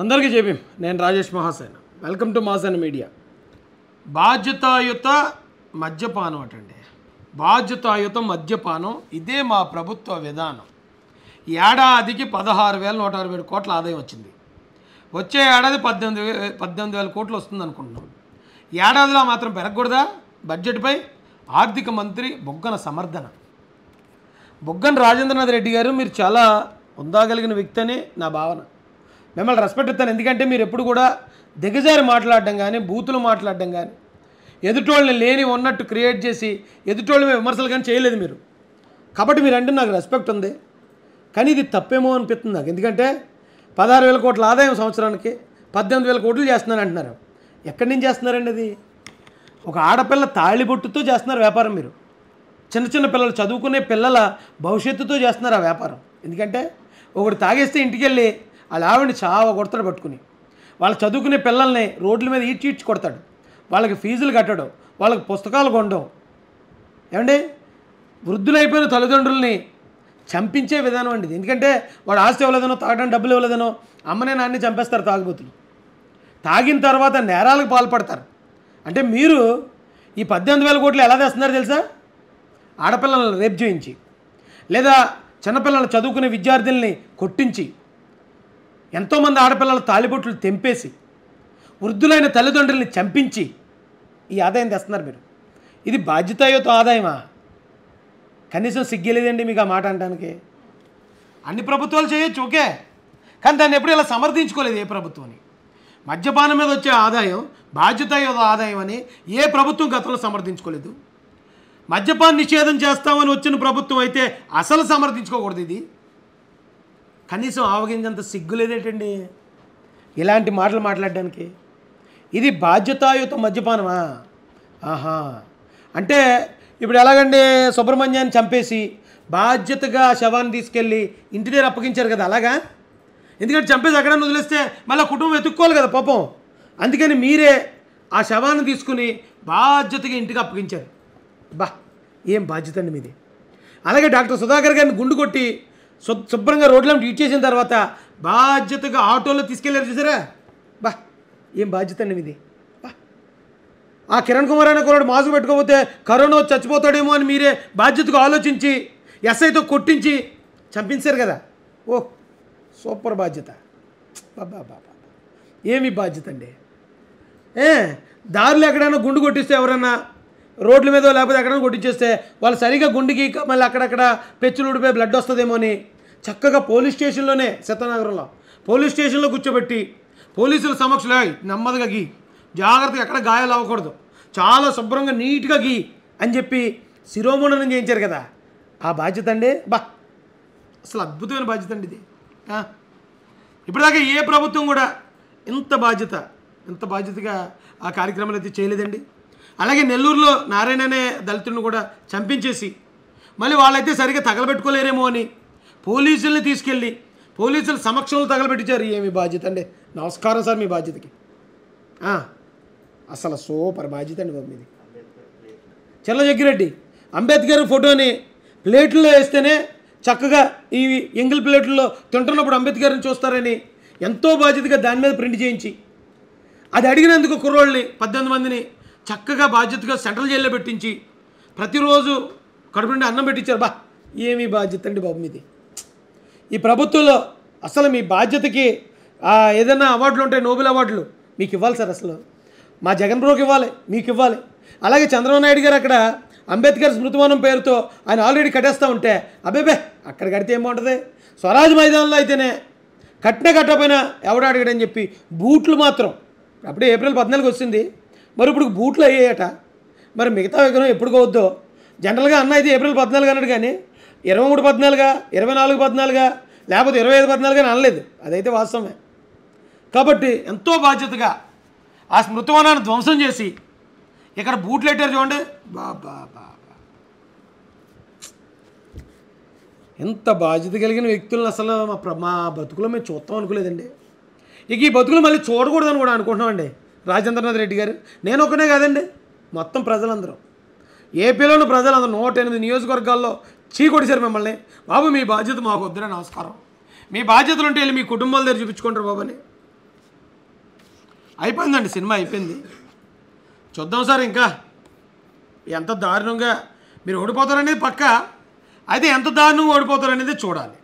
అందరికీ చెప్పి నేను Rajesh Mahasena welcome to Mahasena media బాధ్యతాయుత మద్యపానం అటండి బాధ్యతాయుత మద్యపానం ఇదే మా ప్రభుత్వ విధానం ఏడాదికి పదహారు వేల నూట అరవై ఏడు కోట్ల ఆదాయం వచ్చింది వచ్చే ఏడాది పద్దెనిమిది వే పద్దెనిమిది వేల కోట్లు వస్తుంది అనుకుంటున్నాం ఏడాదిలో మాత్రం పెరగకూడదా బడ్జెట్పై ఆర్థిక మంత్రి బొగ్గన సమర్థన బొగ్గన రాజేంద్రనాథ్ రెడ్డి గారు మీరు చాలా ఉందాగలిగిన వ్యక్తి అని నా భావన మిమ్మల్ని రెస్పెక్ట్ ఇస్తాను ఎందుకంటే మీరు ఎప్పుడు కూడా దిగజారి మాట్లాడడం కానీ బూతులు మాట్లాడడం కానీ ఎదుటోళ్ళని లేని ఉన్నట్టు క్రియేట్ చేసి ఎదుటోళ్ళ మీద విమర్శలు కానీ చేయలేదు మీరు కాబట్టి మీరంటే నాకు రెస్పెక్ట్ ఉంది కానీ ఇది తప్పేమో అనిపిస్తుంది నాకు ఎందుకంటే పదహారు వేల కోట్ల ఆదాయం సంవత్సరానికి పద్దెనిమిది వేల కోట్లు చేస్తున్నాను అంటున్నారు ఎక్కడి నుంచి చేస్తున్నారండి అది ఒక ఆడపిల్ల తాళిబొట్టుతో చేస్తున్నారు వ్యాపారం మీరు చిన్న చిన్న పిల్లలు చదువుకునే పిల్లల భవిష్యత్తుతో చేస్తున్నారు ఆ వ్యాపారం ఎందుకంటే ఒకటి తాగేస్తే ఇంటికి వెళ్ళి వాళ్ళ ఆవిడని చావ కొడతాడు పట్టుకుని వాళ్ళు చదువుకునే పిల్లల్ని రోడ్ల మీద ఈడ్చి ఈడ్చి కొడతాడు వాళ్ళకి ఫీజులు కట్టడం వాళ్ళకి పుస్తకాలు కొనడం ఏమండి వృద్ధులైపోయిన తల్లిదండ్రుల్ని చంపించే విధానం అండి ఎందుకంటే వాడు ఆస్తి ఇవ్వలేదనో తాగడం డబ్బులు ఇవ్వలేదనో అమ్మనే నాన్ని చంపేస్తారు తాగుబోతులు తాగిన తర్వాత నేరాలకు పాల్పడతారు అంటే మీరు ఈ పద్దెనిమిది వేల కోట్లు ఎలా తెస్తున్నారు తెలుసా ఆడపిల్లలను రేప్ చేయించి లేదా చిన్నపిల్లలు చదువుకునే విద్యార్థుల్ని కొట్టించి ఎంతోమంది ఆడపిల్లల తాలిబొట్లు తెంపేసి వృద్ధులైన తల్లిదండ్రుల్ని చంపించి ఈ ఆదాయం తెస్తున్నారు మీరు ఇది బాధ్యతాయుత ఆదాయమా కనీసం సిగ్గలేదండి మీకు ఆ మాట అనడానికి అన్ని ప్రభుత్వాలు చేయొచ్చు ఓకే కానీ దాన్ని ఎప్పుడు ఇలా సమర్థించుకోలేదు ఏ ప్రభుత్వాన్ని మద్యపానం మీద వచ్చే ఆదాయం బాధ్యతాయుత ఆదాయం అని ఏ ప్రభుత్వం గతంలో సమర్థించుకోలేదు మద్యపాన్ని నిషేధం చేస్తామని వచ్చిన ప్రభుత్వం అయితే అసలు సమర్థించుకోకూడదు ఇది కనీసం ఆవగింజంత సిగ్గు లేదేటండి ఇలాంటి మాటలు మాట్లాడడానికి ఇది బాధ్యతాయుత మద్యపానమా ఆహా అంటే ఇప్పుడు ఎలాగండి సుబ్రహ్మణ్యాన్ని చంపేసి బాధ్యతగా శవాన్ని తీసుకెళ్ళి ఇంటి దగ్గర అప్పగించారు కదా అలాగా ఎందుకంటే చంపేసి అక్కడ వదిలేస్తే మళ్ళీ కుటుంబం వెతుక్కోవాలి కదా పాపం అందుకని మీరే ఆ శవాన్ని తీసుకుని బాధ్యతగా ఇంటికి అప్పగించారు బా ఏం బాధ్యత అండి మీది అలాగే డాక్టర్ సుధాకర్ గారిని గుండు కొట్టి శుభ్రంగా రోడ్లను ట్రీట్ చేసిన తర్వాత బాధ్యతగా ఆటోలో తీసుకెళ్లారు చూసారా బా ఏం బాధ్యత అండి మీది ఆ కిరణ్ కుమార్ అనే కురాడు మాస్క్ పెట్టుకోకపోతే కరోనా చచ్చిపోతాడేమో అని మీరే బాధ్యతగా ఆలోచించి ఎస్ఐతో కొట్టించి చంపించారు కదా ఓ సూపర్ బాధ్యత బాబా బాబా ఏమి బాధ్యత అండి ఏ దారిలో ఎక్కడైనా గుండు కొట్టిస్తే ఎవరన్నా రోడ్ల మీద లేకపోతే ఎక్కడ కొట్టించేస్తే వాళ్ళు సరిగా గుండెకి మళ్ళీ అక్కడక్కడ పెచ్చులు ఊడిపోయి బ్లడ్ వస్తుందేమో అని చక్కగా పోలీస్ స్టేషన్లోనే సీతానగరంలో పోలీస్ స్టేషన్లో కూర్చోబెట్టి పోలీసుల సమక్షంలో నెమ్మదిగా గీ జాగ్రత్తగా ఎక్కడ గాయాలు అవ్వకూడదు చాలా శుభ్రంగా నీట్గా గీ అని చెప్పి శిరోమణనం చేయించారు కదా ఆ బాధ్యత అండి బా అసలు అద్భుతమైన బాధ్యత అండి ఇది ఇప్పటిదాకా ఏ ప్రభుత్వం కూడా ఇంత బాధ్యత ఇంత బాధ్యతగా ఆ కార్యక్రమాలు అయితే చేయలేదండి అలాగే నెల్లూరులో నారాయణ అనే దళితుడిని కూడా చంపించేసి మళ్ళీ వాళ్ళైతే సరిగ్గా తగలబెట్టుకోలేరేమో అని పోలీసుల్ని తీసుకెళ్ళి పోలీసుల సమక్షంలో తగలబెట్టించారు ఏమి బాధ్యత అండి నమస్కారం సార్ మీ బాధ్యతకి అసలు సూపర్ బాధ్యత అండి బాబు మీది చెల్ల జగ్గిరెడ్డి అంబేద్కర్ ఫోటోని ప్లేట్లో వేస్తేనే చక్కగా ఈ ఎంగిల్ ప్లేట్లో తింటున్నప్పుడు అంబేద్కర్ని చూస్తారని ఎంతో బాధ్యతగా దాని మీద ప్రింట్ చేయించి అది అడిగినందుకు కుర్రోళ్ళని పద్దెనిమిది మందిని చక్కగా బాధ్యతగా సెంట్రల్ జైల్లో పెట్టించి ప్రతిరోజు కడుపు నుండి అన్నం పెట్టించారు బా ఏమీ బాధ్యత అండి బాబు మీది ఈ ప్రభుత్వంలో అసలు మీ బాధ్యతకి ఏదైనా అవార్డులు ఉంటాయి నోబెల్ అవార్డులు మీకు ఇవ్వాలి సార్ అసలు మా జగన్ బ్రోకి ఇవ్వాలి మీకు ఇవ్వాలి అలాగే చంద్రబాబు నాయుడు గారు అక్కడ అంబేద్కర్ స్మృతివనం పేరుతో ఆయన ఆల్రెడీ కట్టేస్తూ ఉంటే అబ్బేబే అక్కడ కడితే ఏం బాగుంటుంది స్వరాజ్ మైదానంలో అయితేనే కట్టిన కట్టపోయినా ఎవడాడిగాడని చెప్పి బూట్లు మాత్రం అప్పుడే ఏప్రిల్ పద్నాలుగు వచ్చింది మరి ఇప్పుడు బూట్లు అయ్యాయట మరి మిగతా విగ్రహం ఎప్పుడు కోవద్దో జనరల్గా అన్న అయితే ఏప్రిల్ పద్నాలుగు అన్నాడు కానీ ఇరవై మూడు పద్నాలుగా ఇరవై నాలుగు పద్నాలుగా లేకపోతే ఇరవై ఐదు పద్నాలుగా అనలేదు అదైతే వాస్తవమే కాబట్టి ఎంతో బాధ్యతగా ఆ స్మృతివనాన్ని ధ్వంసం చేసి ఇక్కడ బూట్లు పెట్టారు చూడండి బాబా బా ఎంత బాధ్యత కలిగిన వ్యక్తులను అసలు మా మా బతుకులో మేము చూస్తాం అనుకోలేదండి ఇక ఈ బతుకులు మళ్ళీ చూడకూడదని కూడా అనుకుంటున్నామండి రాజేంద్రనాథ్ రెడ్డి గారు నేను ఒకనే కాదండి మొత్తం ప్రజలందరూ ఏపీలోని ప్రజలందరూ నూట ఎనిమిది నియోజకవర్గాల్లో చీకొడిశారు మిమ్మల్ని బాబు మీ బాధ్యత మాకు వద్దనే నమస్కారం మీ బాధ్యతలు ఉంటే వెళ్ళి మీ కుటుంబాల దగ్గర చూపించుకుంటారు బాబని అయిపోయిందండి సినిమా అయిపోయింది చూద్దాం సార్ ఇంకా ఎంత దారుణంగా మీరు ఓడిపోతారనేది పక్క అయితే ఎంత దారుణంగా ఓడిపోతారనేది చూడాలి